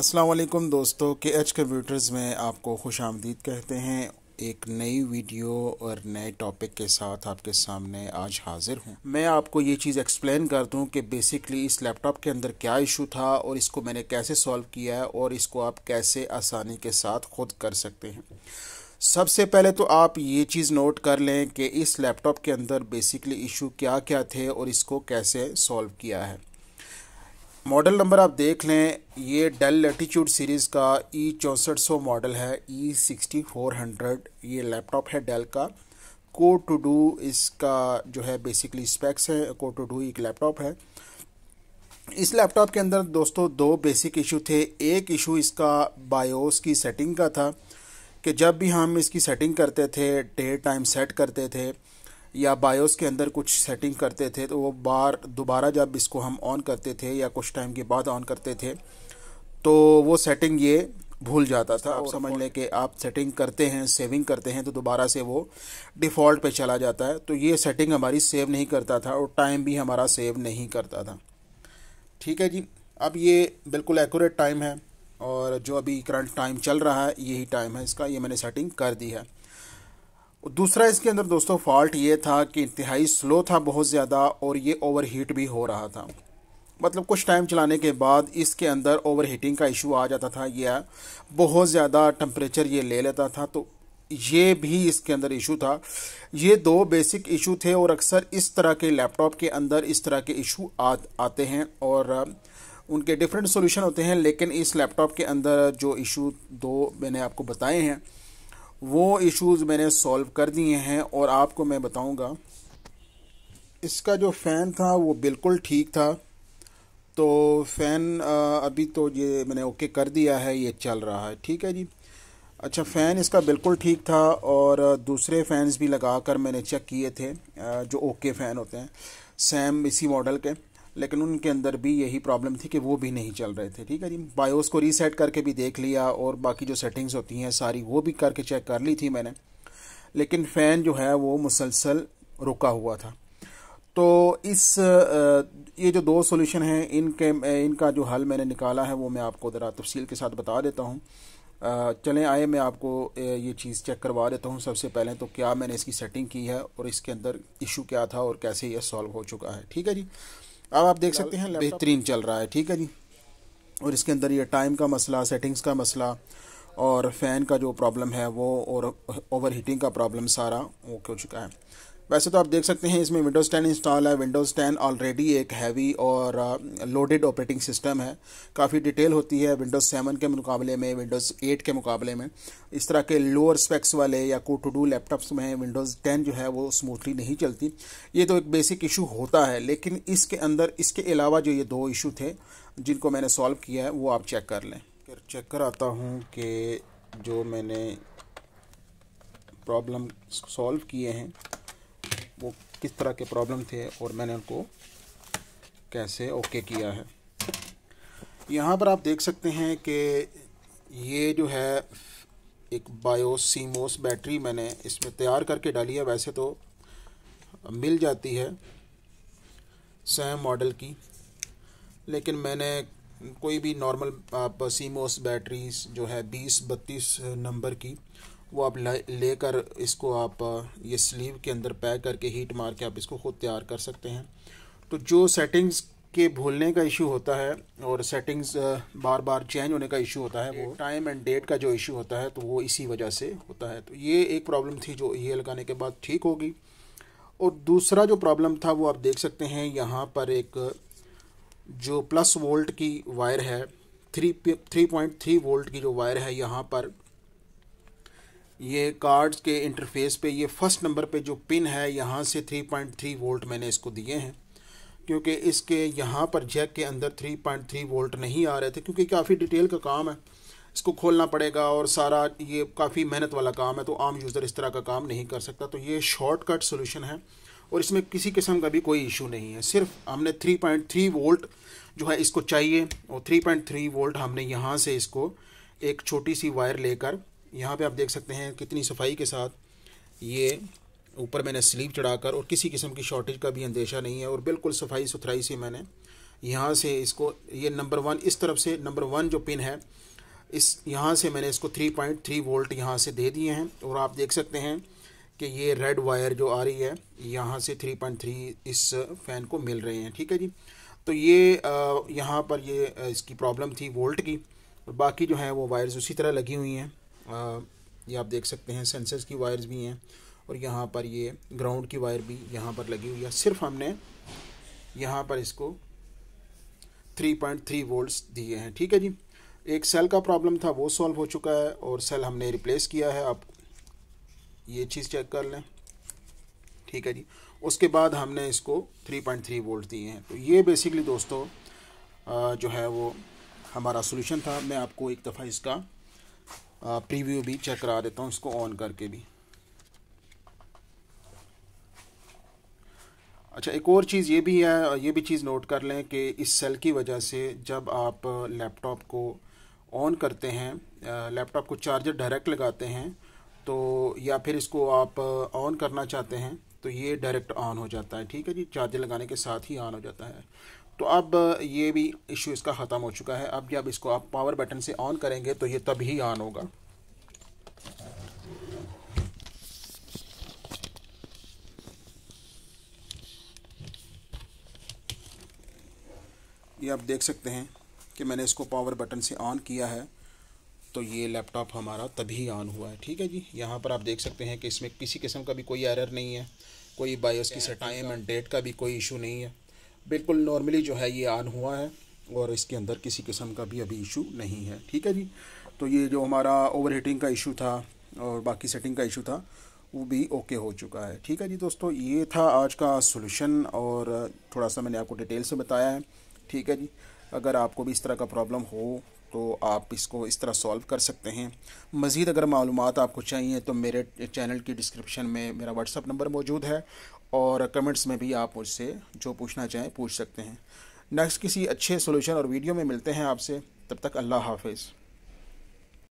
असलकम दोस्तों के एच कंप्यूटर्स में आपको खुश आमदीद कहते हैं एक नई वीडियो और नए टॉपिक के साथ आपके सामने आज हाज़िर हूँ मैं आपको ये चीज़ एक्सप्लेन कर दूँ कि बेसिकली इस लैपटॉप के अंदर क्या इशू था और इसको मैंने कैसे सॉल्व किया है और इसको आप कैसे आसानी के साथ खुद कर सकते हैं सबसे पहले तो आप ये चीज़ नोट कर लें कि इस लैपटॉप के अंदर बेसिकली इशू क्या क्या थे और इसको कैसे सॉल्व किया है मॉडल नंबर आप देख लें ये डेल लेटीट्यूड सीरीज़ का ई e चौंसठ सौ मॉडल है ई सिक्सटी फोर हंड्रेड ये लैपटॉप है डेल का को टू डू इसका जो है बेसिकली स्पेक्स है को टू डू एक लैपटॉप है इस लैपटॉप के अंदर दोस्तों दो बेसिक इशू थे एक इशू इसका बायोस की सेटिंग का था कि जब भी हम इसकी सेटिंग करते थे डे टाइम सेट करते थे या बायोस के अंदर कुछ सेटिंग करते थे तो वो बार दोबारा जब इसको हम ऑन करते थे या कुछ टाइम के बाद ऑन करते थे तो वो सेटिंग ये भूल जाता था आप समझ लें कि आप सेटिंग करते हैं सेविंग करते हैं तो दोबारा से वो डिफ़ॉल्ट पे चला जाता है तो ये सेटिंग हमारी सेव नहीं करता था और टाइम भी हमारा सेव नहीं करता था ठीक है जी अब ये बिल्कुल एक्यूरेट टाइम है और जो अभी करंट टाइम चल रहा है यही टाइम है इसका ये मैंने सेटिंग कर दी है दूसरा इसके अंदर दोस्तों फॉल्ट ये था कि इंतहाई स्लो था बहुत ज़्यादा और ये ओवर हीट भी हो रहा था मतलब कुछ टाइम चलाने के बाद इसके अंदर ओवर हीटिंग का इशू आ जाता था यह बहुत ज़्यादा टम्परेचर ये ले लेता था तो ये भी इसके अंदर इशू था ये दो बेसिक इशू थे और अक्सर इस तरह के लैपटॉप के अंदर इस तरह के इशू आ आते हैं और उनके डिफरेंट सॉल्यूशन होते हैं लेकिन इस लैपटॉप के अंदर जो इशू दो मैंने आपको बताए हैं वो इश्यूज़ मैंने सॉल्व कर दिए हैं और आपको मैं बताऊंगा इसका जो फ़ैन था वो बिल्कुल ठीक था तो फ़ैन अभी तो ये मैंने ओके कर दिया है ये चल रहा है ठीक है जी अच्छा फ़ैन इसका बिल्कुल ठीक था और दूसरे फ़ैन्स भी लगा कर मैंने चेक किए थे जो ओके फ़ैन होते हैं सैम इसी मॉडल के लेकिन उनके अंदर भी यही प्रॉब्लम थी कि वो भी नहीं चल रहे थे ठीक है जी बायोस को रीसेट करके भी देख लिया और बाकी जो सेटिंग्स होती हैं सारी वो भी करके चेक कर ली थी मैंने लेकिन फ़ैन जो है वो मुसलसल रुका हुआ था तो इस ये जो दो सोल्यूशन हैं इनके इनका जो हल मैंने निकाला है वो मैं आपको ज़रा तफसील के साथ बता देता हूँ चलें आए मैं आपको ये चीज़ चेक करवा देता हूँ सबसे पहले तो क्या मैंने इसकी सेटिंग की है और इसके अंदर इशू क्या था और कैसे यह सॉल्व हो चुका है ठीक है जी अब आप देख सकते हैं बेहतरीन चल रहा है ठीक है जी और इसके अंदर ये टाइम का मसला सेटिंग्स का मसला और फ़ैन का जो प्रॉब्लम है वो और ओवर हीटिंग का प्रॉब्लम सारा वो हो चुका है वैसे तो आप देख सकते हैं इसमें विंडोज़ 10 इंस्टॉल है विंडोज़ 10 ऑलरेडी एक हैवी और लोडेड ऑपरेटिंग सिस्टम है काफ़ी डिटेल होती है विंडोज़ सेवन के मुकाबले में विंडोज़ एट के मुकाबले में इस तरह के लोअर स्पेक्स वाले या को टू डू लैपटॉप्स में विंडोज़ टेन जो है वो स्मूथली नहीं चलती ये तो एक बेसिक इशू होता है लेकिन इसके अंदर इसके अलावा जो ये दो इशू थे जिनको मैंने सॉल्व किया है वो आप चेक कर लें चेक कर आता हूँ कि जो मैंने प्रॉब्लम सॉल्व किए हैं वो किस तरह के प्रॉब्लम थे और मैंने उनको कैसे ओके किया है यहाँ पर आप देख सकते हैं कि ये जो है एक बायो सीमोस बैटरी मैंने इसमें तैयार करके डाली है वैसे तो मिल जाती है सेम मॉडल की लेकिन मैंने कोई भी नॉर्मल आप सीमोस बैटरीज जो है बीस बत्तीस नंबर की वो आप लेकर इसको आप ये स्लीव के अंदर पैक करके हीट मार के आप इसको खुद तैयार कर सकते हैं तो जो सेटिंग्स के भूलने का इशू होता है और सेटिंग्स बार बार चेंज होने का इशू होता है वो टाइम एंड डेट का जो इशू होता है तो वो इसी वजह से होता है तो ये एक प्रॉब्लम थी जो ये लगाने के बाद ठीक होगी और दूसरा जो प्रॉब्लम था वो आप देख सकते हैं यहाँ पर एक जो प्लस वोल्ट की वायर है three three point three volt की जो वायर है यहाँ पर ये कार्ड्स के इंटरफेस पे ये फर्स्ट नंबर पे जो पिन है यहाँ से 3.3 वोल्ट मैंने इसको दिए हैं क्योंकि इसके यहाँ पर जैक के अंदर 3.3 वोल्ट नहीं आ रहे थे क्योंकि काफ़ी डिटेल का काम है इसको खोलना पड़ेगा और सारा ये काफ़ी मेहनत वाला काम है तो आम यूज़र इस तरह का काम नहीं कर सकता तो ये शॉर्टकट सोल्यूशन है और इसमें किसी किस्म का भी कोई इशू नहीं है सिर्फ हमने 3.3 वोल्ट जो है इसको चाहिए और 3.3 वोल्ट हमने यहाँ से इसको एक छोटी सी वायर लेकर यहाँ पे आप देख सकते हैं कितनी सफाई के साथ ये ऊपर मैंने स्लीव चढ़ाकर और किसी किस्म की शॉर्टेज का भी अंदेशा नहीं है और बिल्कुल सफाई सुथराई से मैंने यहाँ से इसको ये नंबर वन इस तरफ से नंबर वन जो पिन है इस यहाँ से मैंने इसको 3.3 वोल्ट यहाँ से दे दिए हैं और आप देख सकते हैं कि ये रेड वायर जो आ रही है यहाँ से 3.3 इस फ़ैन को मिल रहे हैं ठीक है जी तो ये यहाँ पर ये इसकी प्रॉब्लम थी वोल्ट की और बाकी जो है वो वायर्स उसी तरह लगी हुई हैं ये आप देख सकते हैं सेंसर्स की वायर्स भी हैं और यहाँ पर ये ग्राउंड की वायर भी यहाँ पर लगी हुई है सिर्फ हमने यहाँ पर इसको 3.3 वोल्ट्स दिए हैं ठीक है जी एक सेल का प्रॉब्लम था वो सॉल्व हो चुका है और सेल हमने रिप्लेस किया है आप ये चीज़ चेक कर लें ठीक है जी उसके बाद हमने इसको 3.3 वोल्ट दिए हैं तो ये बेसिकली दोस्तों जो है वो हमारा सोल्यूशन था मैं आपको एक दफ़ा इसका प्रीव्यू भी चेक करा देता हूँ इसको ऑन करके भी अच्छा एक और चीज़ ये भी है ये भी चीज़ नोट कर लें कि इस सेल की वजह से जब आप लैपटॉप को ऑन करते हैं लैपटॉप को चार्जर डायरेक्ट लगाते हैं तो या फिर इसको आप ऑन करना चाहते हैं तो ये डायरेक्ट ऑन हो जाता है ठीक है जी चार्जर लगाने के साथ ही ऑन हो जाता है तो अब ये भी इशू इसका ख़त्म हो चुका है अब जब इसको आप पावर बटन से ऑन करेंगे तो ये तभी ऑन होगा ये आप देख सकते हैं कि मैंने इसको पावर बटन से ऑन किया है तो ये लैपटॉप हमारा तभी ऑन हुआ है ठीक है जी यहाँ पर आप देख सकते हैं कि इसमें किसी किस्म का भी कोई एरर नहीं है कोई बायोस की टाइम एंड डेट का भी कोई इशू नहीं है बिल्कुल नॉर्मली जो है ये ऑन हुआ है और इसके अंदर किसी किस्म का भी अभी इशू नहीं है ठीक है जी तो ये जो हमारा ओवर हीटिंग का इशू था और बाकी सेटिंग का इशू था वो भी ओके हो चुका है ठीक है जी दोस्तों ये था आज का सोल्यूशन और थोड़ा सा मैंने आपको डिटेल से बताया है ठीक है जी अगर आपको भी इस तरह का प्रॉब्लम हो तो आप इसको इस तरह सॉल्व कर सकते हैं मज़ीद अगर मालूम आपको चाहिए तो मेरे चैनल की डिस्क्रिप्शन में मेरा व्हाट्सअप नंबर मौजूद है और कमेंट्स में भी आप मुझसे जो पूछना चाहें पूछ सकते हैं नेक्स्ट किसी अच्छे सोल्यूशन और वीडियो में मिलते हैं आपसे तब तक अल्लाह हाफिज़